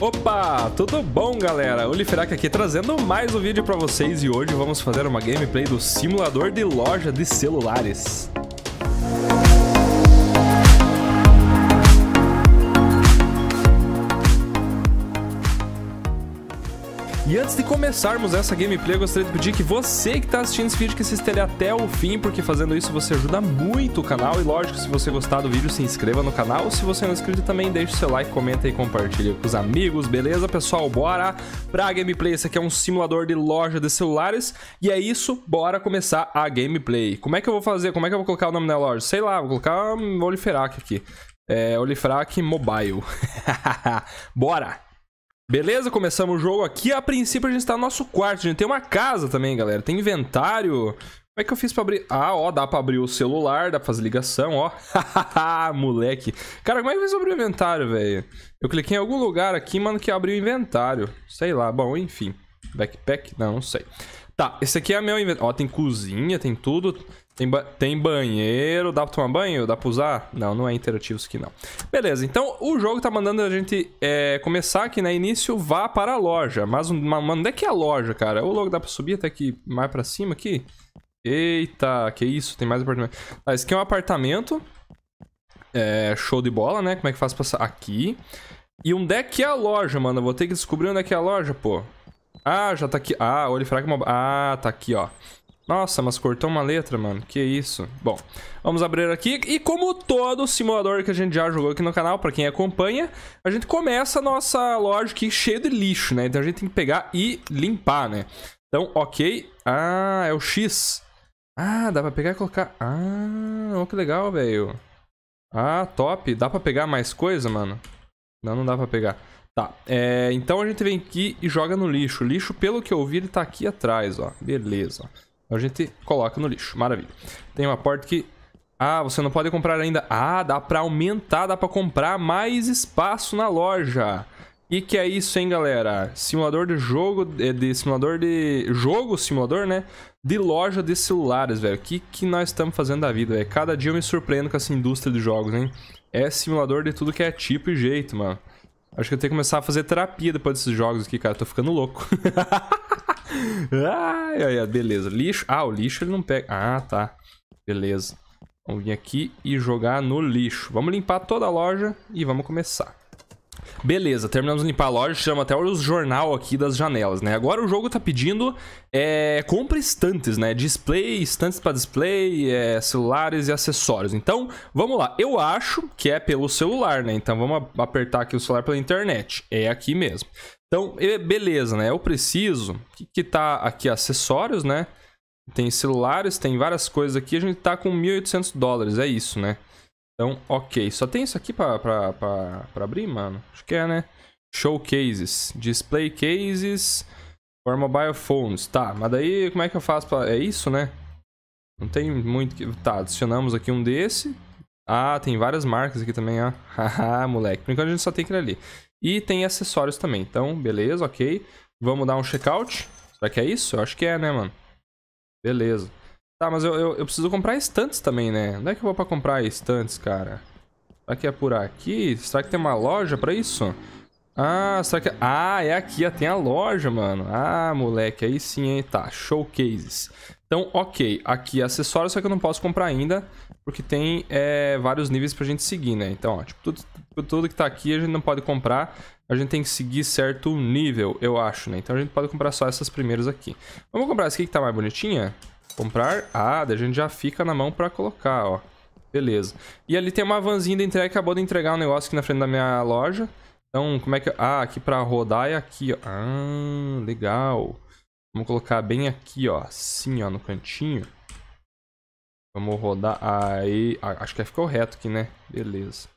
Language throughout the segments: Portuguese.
Opa, tudo bom galera? O Liferac aqui trazendo mais um vídeo para vocês e hoje vamos fazer uma gameplay do simulador de loja de celulares. E antes de começarmos essa gameplay, eu gostaria de pedir que você que está assistindo esse vídeo que se esteja até o fim, porque fazendo isso você ajuda muito o canal. E lógico, se você gostar do vídeo, se inscreva no canal. Se você não é inscrito, também deixe seu like, comenta e compartilha com os amigos, beleza, pessoal? Bora pra gameplay. Esse aqui é um simulador de loja de celulares. E é isso, bora começar a gameplay. Como é que eu vou fazer? Como é que eu vou colocar o nome da loja? Sei lá, vou colocar Oliferac aqui. É, Oliferac Mobile. bora! Beleza, começamos o jogo aqui. A princípio a gente tá no nosso quarto. A gente tem uma casa também, galera. Tem inventário. Como é que eu fiz pra abrir? Ah, ó, dá pra abrir o celular, dá pra fazer ligação, ó. moleque. Cara, como é que eu fiz abrir o inventário, velho? Eu cliquei em algum lugar aqui, mano, que abriu o inventário. Sei lá, bom, enfim. Backpack? Não, não sei. Tá, esse aqui é meu inventário. Ó, tem cozinha, tem tudo. Tem, ba tem banheiro, dá pra tomar banho? Dá pra usar? Não, não é interativo isso aqui não. Beleza, então o jogo tá mandando a gente é, começar aqui, né? Início, vá para a loja. Mas, mano, onde é que é a loja, cara? O logo dá pra subir até aqui, mais pra cima aqui? Eita, que isso, tem mais apartamento. Tá, ah, esse aqui é um apartamento. É, show de bola, né? Como é que faz passar? Aqui. E onde é que é a loja, mano? Eu vou ter que descobrir onde é que é a loja, pô. Ah, já tá aqui. Ah, olho fraco. É ah, tá aqui, ó. Nossa, mas cortou uma letra, mano. Que isso. Bom, vamos abrir aqui. E como todo simulador que a gente já jogou aqui no canal, pra quem acompanha, a gente começa a nossa loja aqui cheia de lixo, né? Então a gente tem que pegar e limpar, né? Então, ok. Ah, é o X. Ah, dá pra pegar e colocar... Ah, que legal, velho. Ah, top. Dá pra pegar mais coisa, mano? Não, não dá pra pegar. Tá, é, então a gente vem aqui e joga no lixo. O lixo, pelo que eu vi, ele tá aqui atrás, ó. Beleza, ó. A gente coloca no lixo. Maravilha. Tem uma porta que... Ah, você não pode comprar ainda. Ah, dá pra aumentar, dá pra comprar mais espaço na loja. E que é isso, hein, galera? Simulador de jogo, é de simulador de... Jogo, simulador, né? De loja de celulares, velho. O que, que nós estamos fazendo da vida, velho? Cada dia eu me surpreendo com essa indústria de jogos, hein? É simulador de tudo que é tipo e jeito, mano. Acho que eu tenho que começar a fazer terapia depois desses jogos aqui, cara. tô ficando louco. ai, ai, beleza. Lixo. Ah, o lixo ele não pega. Ah, tá. Beleza. Vamos vir aqui e jogar no lixo. Vamos limpar toda a loja e vamos começar. Beleza, terminamos de limpar a loja, chama até os jornal aqui das janelas, né? Agora o jogo tá pedindo é, compra estantes, né? Display, estantes para display, é, celulares e acessórios. Então, vamos lá. Eu acho que é pelo celular, né? Então vamos apertar aqui o celular pela internet. É aqui mesmo. Então, é, beleza, né? Eu preciso. que, que tá aqui? Acessórios, né? Tem celulares, tem várias coisas aqui. A gente tá com 1.800 dólares, é isso, né? Então, ok. Só tem isso aqui pra, pra, pra, pra abrir, mano? Acho que é, né? Showcases. Display cases for mobile phones. Tá, mas daí como é que eu faço pra... É isso, né? Não tem muito que... Tá, adicionamos aqui um desse. Ah, tem várias marcas aqui também, ó. Haha, moleque. Por enquanto a gente só tem aquele ali. E tem acessórios também. Então, beleza, ok. Vamos dar um checkout. Será que é isso? Eu acho que é, né, mano? Beleza. Tá, mas eu, eu, eu preciso comprar estantes também, né? Onde é que eu vou pra comprar estantes, cara? Será que é por aqui? Será que tem uma loja pra isso? Ah, será que... É? Ah, é aqui, ó, tem a loja, mano. Ah, moleque, aí sim, hein? Tá, showcases. Então, ok. Aqui acessórios, só que eu não posso comprar ainda porque tem é, vários níveis pra gente seguir, né? Então, ó, tipo, tudo, tipo, tudo que tá aqui a gente não pode comprar, a gente tem que seguir certo nível, eu acho, né? Então a gente pode comprar só essas primeiras aqui. Vamos comprar essa aqui que tá mais bonitinha? Comprar, ah, daí a gente já fica na mão pra colocar, ó. Beleza. E ali tem uma vanzinha de entrega, que acabou de entregar um negócio aqui na frente da minha loja. Então, como é que... Ah, aqui pra rodar é aqui, ó. Ah, legal. Vamos colocar bem aqui, ó, assim, ó, no cantinho. Vamos rodar. Aí. Acho que é, ficou reto aqui, né? Beleza.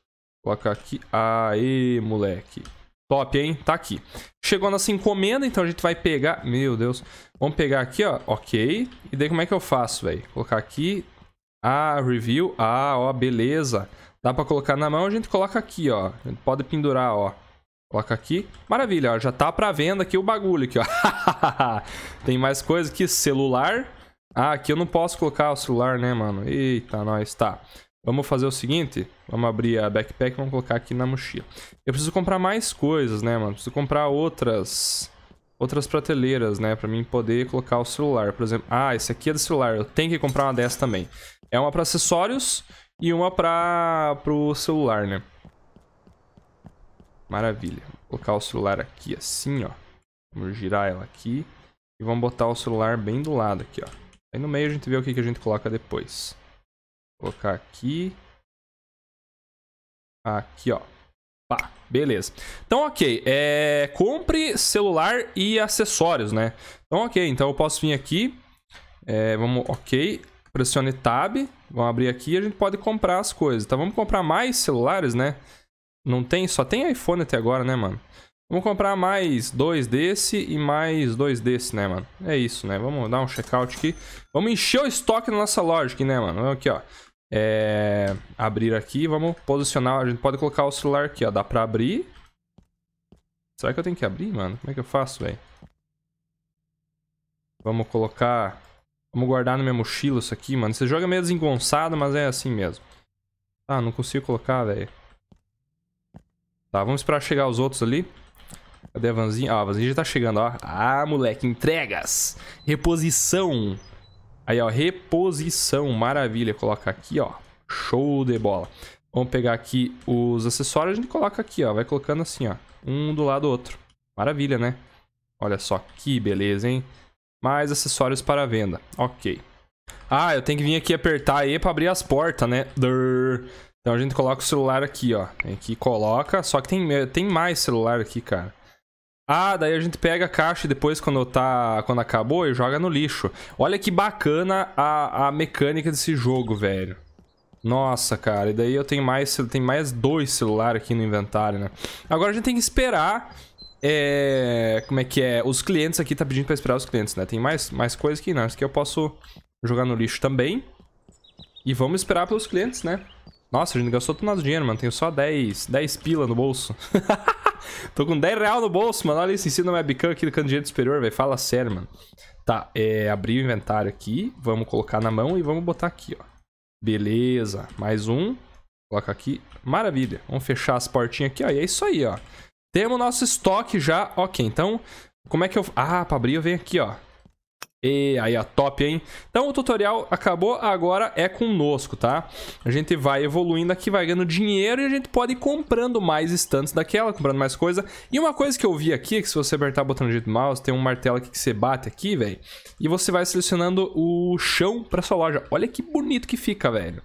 Coloca aqui. Aí, moleque. Top, hein? Tá aqui. Chegou nossa encomenda, então a gente vai pegar... Meu Deus. Vamos pegar aqui, ó. Ok. E daí como é que eu faço, velho? Colocar aqui. Ah, review. Ah, ó, beleza. Dá pra colocar na mão, a gente coloca aqui, ó. A gente pode pendurar, ó. Coloca aqui. Maravilha, ó. Já tá pra venda aqui o bagulho aqui, ó. Tem mais coisa aqui. Celular. Ah, aqui eu não posso colocar o celular, né, mano? Eita, nós, tá. Vamos fazer o seguinte, vamos abrir a backpack e vamos colocar aqui na mochila. Eu preciso comprar mais coisas, né, mano? Preciso comprar outras outras prateleiras, né, pra mim poder colocar o celular. Por exemplo, ah, esse aqui é do celular, eu tenho que comprar uma dessa também. É uma pra acessórios e uma pra... pro celular, né? Maravilha. Vou colocar o celular aqui assim, ó. Vamos girar ela aqui e vamos botar o celular bem do lado aqui, ó. Aí no meio a gente vê o que, que a gente coloca depois. Vou colocar aqui. Aqui, ó. Pá, beleza. Então, ok. É, compre celular e acessórios, né? Então, ok. Então, eu posso vir aqui. É, vamos, ok. Pressione Tab. Vamos abrir aqui e a gente pode comprar as coisas. Então, vamos comprar mais celulares, né? Não tem... Só tem iPhone até agora, né, mano? Vamos comprar mais dois desse e mais dois desse, né, mano? É isso, né? Vamos dar um checkout aqui. Vamos encher o estoque na nossa loja aqui, né, mano? Aqui, ó. É... Abrir aqui, vamos posicionar. A gente pode colocar o celular aqui, ó. Dá pra abrir. Será que eu tenho que abrir, mano? Como é que eu faço, velho? Vamos colocar... Vamos guardar na minha mochila isso aqui, mano. Você joga meio desengonçado, mas é assim mesmo. Ah, não consigo colocar, velho. Tá, vamos esperar chegar os outros ali. Cadê a vanzinha? Ó, ah, a vanzinha já tá chegando, ó. Ah, moleque, entregas. Reposição. Aí, ó, reposição. Maravilha. Coloca aqui, ó. Show de bola. Vamos pegar aqui os acessórios. A gente coloca aqui, ó. Vai colocando assim, ó. Um do lado do outro. Maravilha, né? Olha só que beleza, hein? Mais acessórios para venda. Ok. Ah, eu tenho que vir aqui apertar E para abrir as portas, né? Durr. Então a gente coloca o celular aqui, ó. Aqui coloca. Só que tem, tem mais celular aqui, cara. Ah, daí a gente pega a caixa e depois quando tá quando acabou e joga no lixo. Olha que bacana a, a mecânica desse jogo, velho. Nossa, cara, e daí eu tenho mais, tem mais dois celulares aqui no inventário, né? Agora a gente tem que esperar é, como é que é? Os clientes aqui tá pedindo pra esperar os clientes, né? Tem mais, mais coisa aqui, né? que aqui eu posso jogar no lixo também. E vamos esperar pelos clientes, né? Nossa, a gente gastou todo o nosso dinheiro, mano. Tenho só 10, 10 pila no bolso. Tô com 10 real no bolso, mano. Olha isso, ensina webcam aqui do canto direito superior, velho. Fala sério, mano. Tá, é, abri o inventário aqui. Vamos colocar na mão e vamos botar aqui, ó. Beleza. Mais um. Coloca aqui. Maravilha. Vamos fechar as portinhas aqui, ó. E é isso aí, ó. Temos nosso estoque já. Ok, então... Como é que eu... Ah, pra abrir eu venho aqui, ó. E aí, a top, hein? Então o tutorial acabou, agora é conosco, tá? A gente vai evoluindo aqui, vai ganhando dinheiro e a gente pode ir comprando mais estantes daquela, comprando mais coisa. E uma coisa que eu vi aqui, é que se você apertar o botão de mouse, tem um martelo aqui que você bate aqui, velho. E você vai selecionando o chão pra sua loja. Olha que bonito que fica, velho.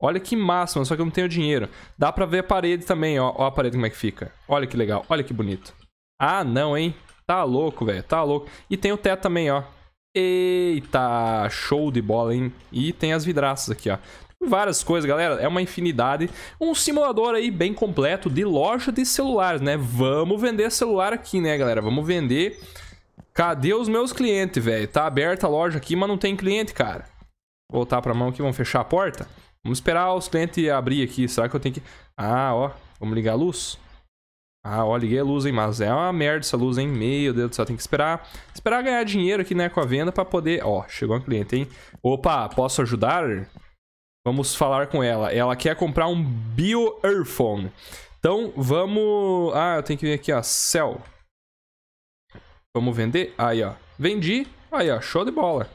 Olha que máximo, só que eu não tenho dinheiro. Dá pra ver a parede também, ó. Ó a parede como é que fica. Olha que legal, olha que bonito. Ah, não, hein? Tá louco, velho, tá louco. E tem o teto também, ó. Eita, show de bola, hein? E tem as vidraças aqui, ó. Várias coisas, galera, é uma infinidade. Um simulador aí bem completo de loja de celulares, né? Vamos vender celular aqui, né, galera? Vamos vender... Cadê os meus clientes, velho? Tá aberta a loja aqui, mas não tem cliente, cara. Vou voltar pra mão aqui, vamos fechar a porta. Vamos esperar os clientes abrir aqui. Será que eu tenho que... Ah, ó, vamos ligar a luz. Ah, ó, liguei a luz, hein, mas é uma merda essa luz, hein? Meu Deus do céu, tem que esperar, esperar ganhar dinheiro aqui, né, com a venda pra poder... Ó, chegou um cliente, hein? Opa, posso ajudar? Vamos falar com ela. Ela quer comprar um Bio Earphone. Então, vamos... Ah, eu tenho que vir aqui, ó, Cell. Vamos vender? Aí, ó, vendi. Aí, ó, show de bola.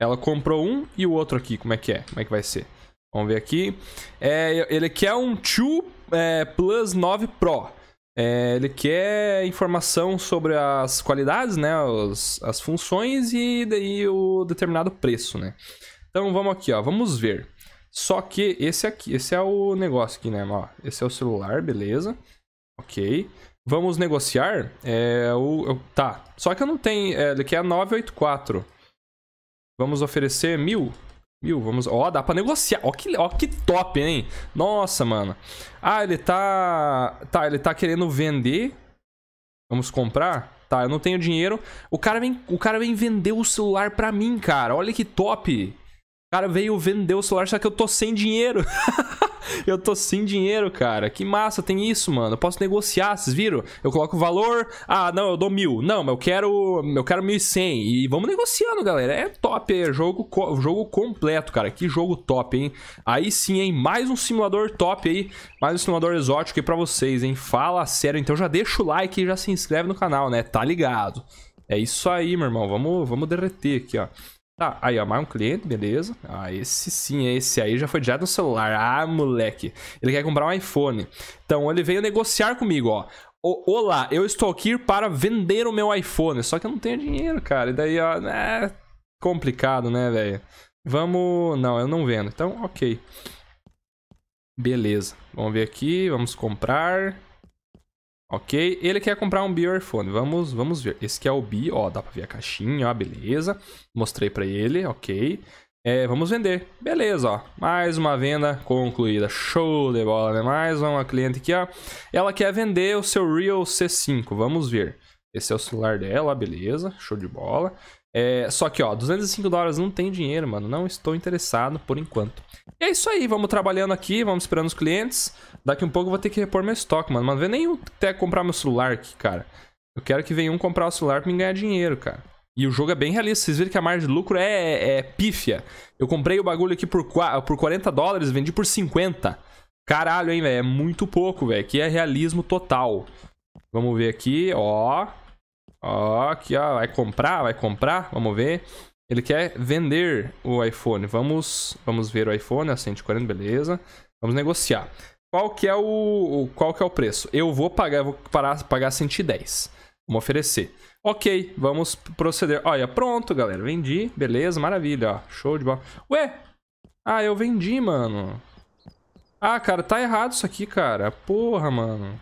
Ela comprou um e o outro aqui, como é que é? Como é que vai ser? Vamos ver aqui. É, ele quer um 2 é, Plus 9 Pro. É, ele quer informação sobre as qualidades, né, as as funções e daí o determinado preço, né? Então vamos aqui, ó, vamos ver. Só que esse aqui, esse é o negócio aqui, né? Ó, esse é o celular, beleza? Ok. Vamos negociar. É, o, tá. Só que eu não tenho. É, ele quer 984. Vamos oferecer mil. Mil, vamos... Ó, dá pra negociar. Ó que, oh, que top, hein? Nossa, mano. Ah, ele tá... Tá, ele tá querendo vender. Vamos comprar? Tá, eu não tenho dinheiro. O cara vem, o cara vem vender o celular pra mim, cara. Olha que top. O cara veio vender o celular, só que eu tô sem dinheiro. eu tô sem dinheiro, cara. Que massa, tem isso, mano. Eu posso negociar, vocês viram? Eu coloco o valor. Ah, não, eu dou mil. Não, mas eu quero. Eu quero mil e cem. E vamos negociando, galera. É top, é jogo, jogo completo, cara. Que jogo top, hein? Aí sim, hein? Mais um simulador top aí. Mais um simulador exótico aí pra vocês, hein? Fala sério. Então já deixa o like e já se inscreve no canal, né? Tá ligado. É isso aí, meu irmão. Vamos, vamos derreter aqui, ó. Tá, aí ó, mais um cliente, beleza. Ah, esse sim, esse aí já foi direto no celular. Ah, moleque. Ele quer comprar um iPhone. Então ele veio negociar comigo, ó. Olá, eu estou aqui para vender o meu iPhone. Só que eu não tenho dinheiro, cara. E daí, ó, é complicado, né, velho? Vamos. Não, eu não vendo. Então, ok. Beleza. Vamos ver aqui, vamos comprar. Ok, ele quer comprar um Beer Vamos, vamos ver. Esse aqui é o Bi, ó, dá pra ver a caixinha, ó, beleza. Mostrei pra ele, ok. É, vamos vender. Beleza, ó. Mais uma venda concluída. Show de bola, né? Mais uma cliente aqui, ó. Ela quer vender o seu Real C5. Vamos ver. Esse é o celular dela, beleza. Show de bola. É, só que, ó, 205 dólares não tem dinheiro, mano. Não estou interessado por enquanto. E é isso aí, vamos trabalhando aqui, vamos esperando os clientes. Daqui um pouco eu vou ter que repor meu estoque, mano. Mas não o nenhum até comprar meu celular aqui, cara. Eu quero que venha um comprar o celular pra mim ganhar dinheiro, cara. E o jogo é bem realista. Vocês viram que a margem de lucro é, é pífia. Eu comprei o bagulho aqui por, por 40 dólares, vendi por 50. Caralho, hein, velho. É muito pouco, velho. Aqui é realismo total. Vamos ver aqui, ó. Ó, aqui, ó. Vai comprar, vai comprar. Vamos ver. Ele quer vender o iPhone. Vamos, vamos ver o iPhone, a 140, beleza. Vamos negociar. Qual que é o, qual que é o preço? Eu vou pagar, eu vou parar, pagar 110. Vamos oferecer. Ok, vamos proceder. Olha, pronto, galera. Vendi. Beleza, maravilha. Ó. Show de bola. Ué? Ah, eu vendi, mano. Ah, cara, tá errado isso aqui, cara. Porra, mano.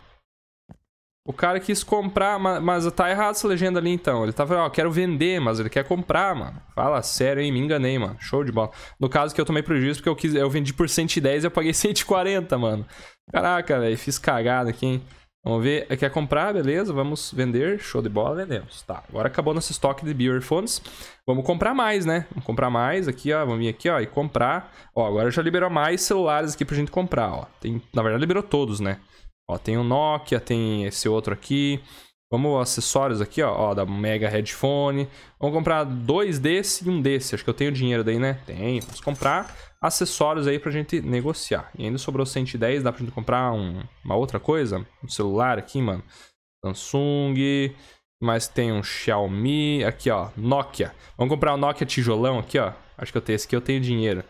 O cara quis comprar, mas, tá errado essa legenda ali então. Ele tava, falando, ó, quero vender, mas ele quer comprar, mano. Fala sério, hein? Me enganei, mano. Show de bola. No caso que eu tomei prejuízo porque eu, quis, eu vendi por 110 e eu paguei 140, mano. Caraca, velho. Fiz cagada aqui, hein? Vamos ver. Quer comprar? Beleza. Vamos vender. Show de bola. Vendemos. Tá. Agora acabou nosso estoque de Beer Phones. Vamos comprar mais, né? Vamos comprar mais aqui, ó. Vamos vir aqui, ó, e comprar. Ó, agora já liberou mais celulares aqui pra gente comprar, ó. Tem... Na verdade, liberou todos, né? Ó, tem o Nokia, tem esse outro aqui. Vamos acessórios aqui, ó, ó, da Mega Headphone. Vamos comprar dois desse e um desse. Acho que eu tenho dinheiro daí, né? Tenho. Vamos comprar acessórios aí pra gente negociar. E ainda sobrou 110, dá pra gente comprar um, uma outra coisa? Um celular aqui, mano. Samsung, mas tem um Xiaomi, aqui ó, Nokia. Vamos comprar o um Nokia tijolão aqui, ó. Acho que eu tenho esse aqui, eu tenho dinheiro.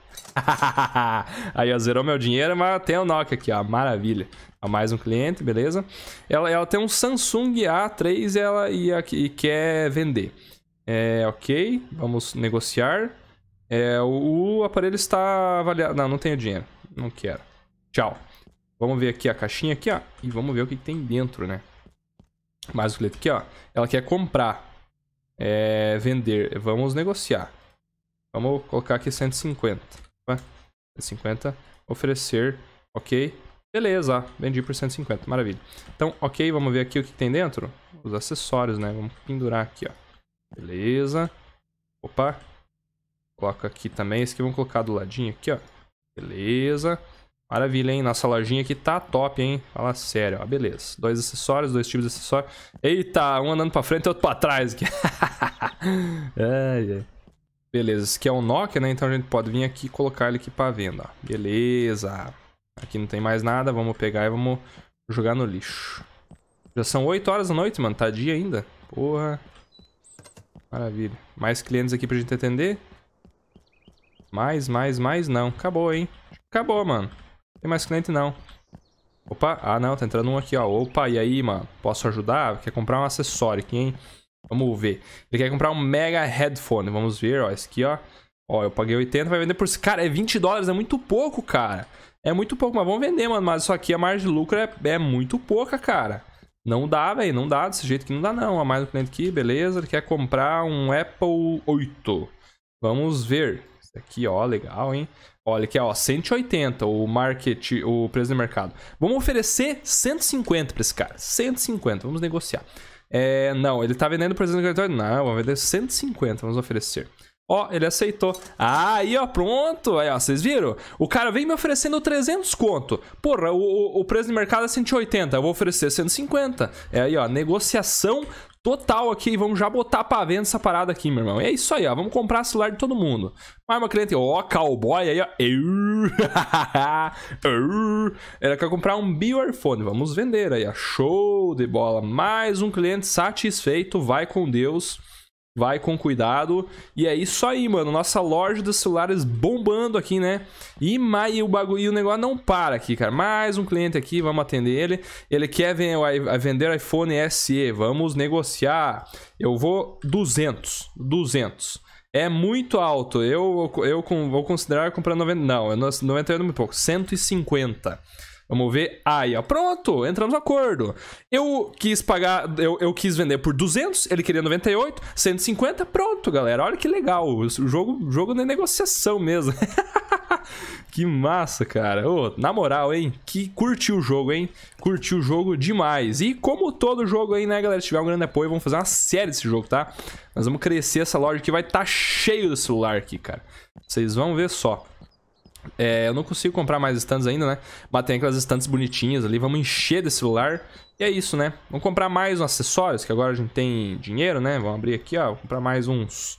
aí, ó, zerou meu dinheiro, mas tem o Nokia aqui, ó. Maravilha. Ó, mais um cliente, beleza? Ela, ela tem um Samsung A3 ela, e, e quer vender. É, ok. Vamos negociar. É, o, o aparelho está avaliado. Não, não tenho dinheiro. Não quero. Tchau. Vamos ver aqui a caixinha aqui, ó. E vamos ver o que, que tem dentro, né? Mais um cliente aqui, ó. Ela quer comprar. É, vender. Vamos negociar. Vamos colocar aqui 150. Ué, 150. Oferecer. Ok. Beleza. Vendi por 150. Maravilha. Então, ok. Vamos ver aqui o que tem dentro. Os acessórios, né? Vamos pendurar aqui, ó. Beleza. Opa. Coloca aqui também. Esse aqui vamos colocar do ladinho aqui, ó. Beleza. Maravilha, hein? Nossa lojinha aqui tá top, hein? Fala sério, ó. Beleza. Dois acessórios, dois tipos de acessórios. Eita, um andando pra frente e outro pra trás aqui. ai, ai. Beleza, esse aqui é um Nokia, né? Então a gente pode vir aqui e colocar ele aqui para venda. Ó. Beleza. Aqui não tem mais nada, vamos pegar e vamos jogar no lixo. Já são 8 horas da noite, mano. Tá dia ainda. Porra. Maravilha. Mais clientes aqui pra gente atender. Mais, mais, mais não. Acabou, hein? Acabou, mano. Não tem mais cliente não. Opa. Ah, não. Tá entrando um aqui, ó. Opa, e aí, mano? Posso ajudar? Quer comprar um acessório aqui, hein? Vamos ver. Ele quer comprar um mega headphone. Vamos ver, ó. Esse aqui, ó. Ó, eu paguei 80, vai vender por... Cara, é 20 dólares, é muito pouco, cara. É muito pouco, mas vamos vender, mano. Mas isso aqui, a margem de lucro é, é muito pouca, cara. Não dá, velho. Não dá desse jeito que não dá, não. A mais do cliente aqui, beleza. Ele quer comprar um Apple 8. Vamos ver. Esse aqui, ó, legal, hein? Olha aqui, ó, 180 o market, o preço de mercado. Vamos oferecer 150 para esse cara. 150, vamos negociar. É, não, ele tá vendendo por 248. Não, vou vender 150, vamos oferecer. Ó, ele aceitou. aí, ó, pronto. Aí, ó, vocês viram? O cara vem me oferecendo 300 conto. Porra, o, o preço de mercado é 180, eu vou oferecer 150. É aí, ó, negociação total aqui vamos já botar pra venda essa parada aqui, meu irmão. é isso aí, ó. Vamos comprar celular de todo mundo. Mais uma cliente, ó, cowboy aí, ó. Ela quer comprar um bioarfone. Vamos vender aí, ó. Show de bola. Mais um cliente satisfeito. Vai com Deus. Vai com cuidado. E é isso aí, mano. Nossa loja dos celulares bombando aqui, né? E, e o bagulho, e o negócio não para aqui, cara. Mais um cliente aqui, vamos atender ele. Ele quer vender iPhone SE. Vamos negociar. Eu vou 200. 200. É muito alto. Eu, eu, eu vou considerar comprar 90. Não, 98 é muito pouco. 150. 150. Vamos ver. Aí, ó. Pronto, entramos no acordo. Eu quis pagar, eu, eu quis vender por 200, ele queria 98, 150. Pronto, galera. Olha que legal. O jogo, jogo de negociação mesmo. que massa, cara. Ô, na moral, hein? Que curtiu o jogo, hein? Curtiu o jogo demais. E como todo jogo aí, né, galera? Se tiver um grande apoio, vamos fazer uma série desse jogo, tá? Nós vamos crescer essa loja que vai estar tá cheio de celular aqui, cara. Vocês vão ver só. É, eu não consigo comprar mais stands ainda, né? Mas tem aquelas stands bonitinhas ali. Vamos encher desse celular. E é isso, né? Vamos comprar mais uns acessórios, que agora a gente tem dinheiro, né? Vamos abrir aqui, ó. Vou comprar mais uns.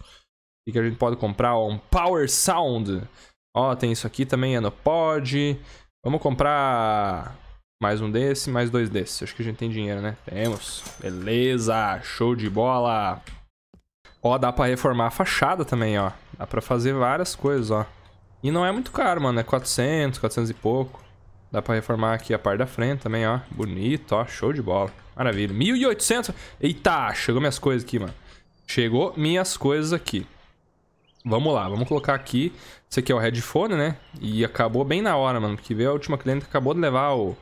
O que a gente pode comprar? Ó, um Power Sound. Ó, tem isso aqui também, Anopod. É pod. Vamos comprar mais um desse, mais dois desses. Acho que a gente tem dinheiro, né? Temos. Beleza, show de bola. Ó, dá pra reformar a fachada também, ó. Dá pra fazer várias coisas, ó. E não é muito caro, mano. É 400, 400 e pouco. Dá pra reformar aqui a parte da frente também, ó. Bonito, ó. Show de bola. Maravilha. 1.800. Eita, chegou minhas coisas aqui, mano. Chegou minhas coisas aqui. Vamos lá, vamos colocar aqui. Esse aqui é o headphone, né? E acabou bem na hora, mano. Porque veio a última cliente que acabou de levar o,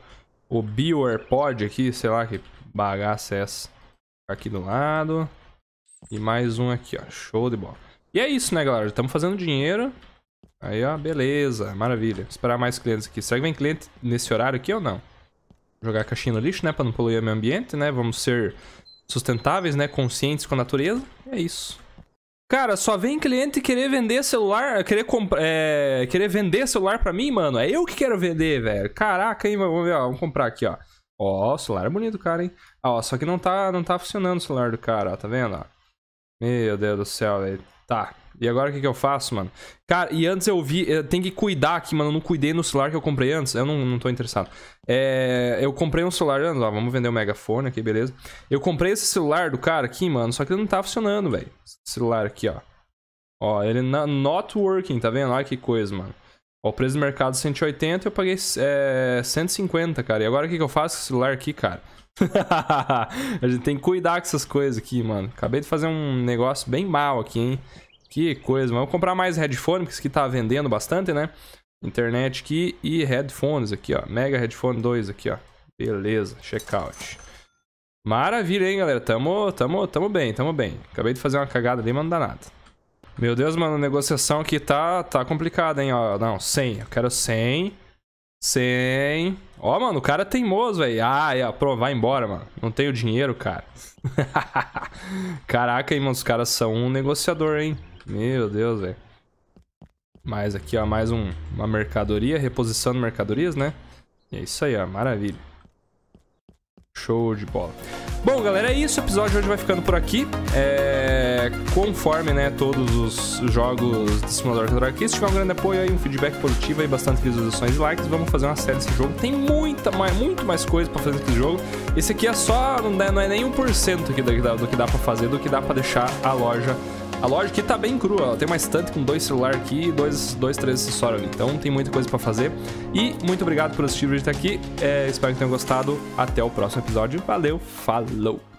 o Bio aqui. Sei lá que bagaça é essa. Aqui do lado. E mais um aqui, ó. Show de bola. E é isso, né, galera? Estamos fazendo dinheiro. Aí, ó, beleza, maravilha. Vou esperar mais clientes aqui. Será que vem cliente nesse horário aqui ou não? Vou jogar a caixinha no lixo, né, pra não poluir o meio ambiente, né? Vamos ser sustentáveis, né, conscientes com a natureza. É isso. Cara, só vem cliente querer vender celular, querer comprar, é, querer vender celular pra mim, mano. É eu que quero vender, velho. Caraca, hein, vamos ver, ó, vamos comprar aqui, ó. Ó, o celular é bonito, cara, hein. Ó, só que não tá, não tá funcionando o celular do cara, ó, tá vendo, ó. Meu Deus do céu, velho. Tá, e agora o que, que eu faço, mano? Cara, e antes eu vi. eu tenho que cuidar aqui, mano. Eu não cuidei no celular que eu comprei antes. Eu não, não tô interessado. É, eu comprei um celular. Ó, vamos vender o um megafone aqui, beleza? Eu comprei esse celular do cara aqui, mano. Só que ele não tá funcionando, velho. Esse celular aqui, ó. Ó, ele na, not working, tá vendo? Olha que coisa, mano. Ó, o preço do mercado 180 eu paguei é, 150, cara. E agora o que, que eu faço com esse celular aqui, cara? a gente tem que cuidar com essas coisas aqui, mano. Acabei de fazer um negócio bem mal aqui, hein? Que coisa, vamos comprar mais headphones, que tá vendendo bastante, né? Internet aqui e headphones aqui, ó. Mega Headphone 2 aqui, ó. Beleza, checkout. Maravilha, hein, galera? Tamo, tamo, tamo bem, tamo bem. Acabei de fazer uma cagada ali, mas não dá nada. Meu Deus, mano, a negociação aqui tá, tá complicada, hein? Ó, não, 100. Eu quero 100. 100. Ó, mano, o cara é teimoso, velho. Ah, é, pô, vai embora, mano. Não tenho dinheiro, cara. Caraca, hein, mano, os caras são um negociador, hein? Meu Deus, velho. Mais aqui, ó, mais um, uma mercadoria, reposição de mercadorias, né? E é isso aí, ó, maravilha. Show de bola. Bom, galera, é isso. O episódio hoje vai ficando por aqui. É... Conforme, né, todos os jogos de Simulador que aqui, se tiver um grande apoio aí, um feedback positivo aí, bastante visualizações e likes, vamos fazer uma série desse jogo. Tem muita mais, muito mais coisa para fazer nesse jogo. Esse aqui é só, não, é não é nem 1% aqui do, do que dá para fazer, do que dá para deixar a loja a loja aqui tá bem crua, tem uma estante com dois celulares aqui e dois, dois, três acessórios ali. Então tem muita coisa pra fazer. E muito obrigado por assistir o vídeo até aqui. É, espero que tenham gostado. Até o próximo episódio. Valeu, falou!